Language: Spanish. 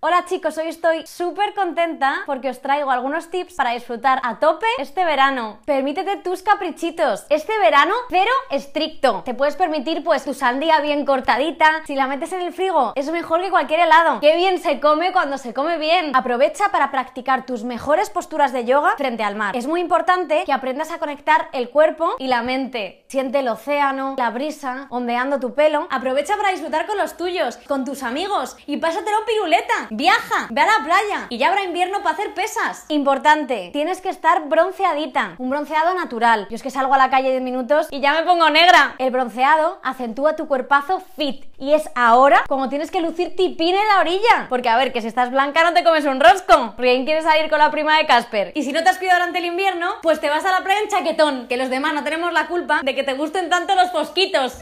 Hola chicos, hoy estoy súper contenta porque os traigo algunos tips para disfrutar a tope este verano. Permítete tus caprichitos. Este verano, pero estricto. Te puedes permitir pues tu sandía bien cortadita. Si la metes en el frigo, es mejor que cualquier helado. Qué bien se come cuando se come bien. Aprovecha para practicar tus mejores posturas de yoga frente al mar. Es muy importante que aprendas a conectar el cuerpo y la mente. Siente el océano, la brisa, ondeando tu pelo. Aprovecha para disfrutar con los tuyos, con tus amigos y pásatelo piruleta viaja, ve a la playa y ya habrá invierno para hacer pesas. Importante, tienes que estar bronceadita, un bronceado natural. Yo es que salgo a la calle 10 minutos y ya me pongo negra. El bronceado acentúa tu cuerpazo fit y es ahora como tienes que lucir tipín en la orilla. Porque a ver, que si estás blanca no te comes un rosco. Porque quieres quiere salir con la prima de Casper? Y si no te has cuidado durante el invierno, pues te vas a la playa en chaquetón. Que los demás no tenemos la culpa de que te gusten tanto los fosquitos.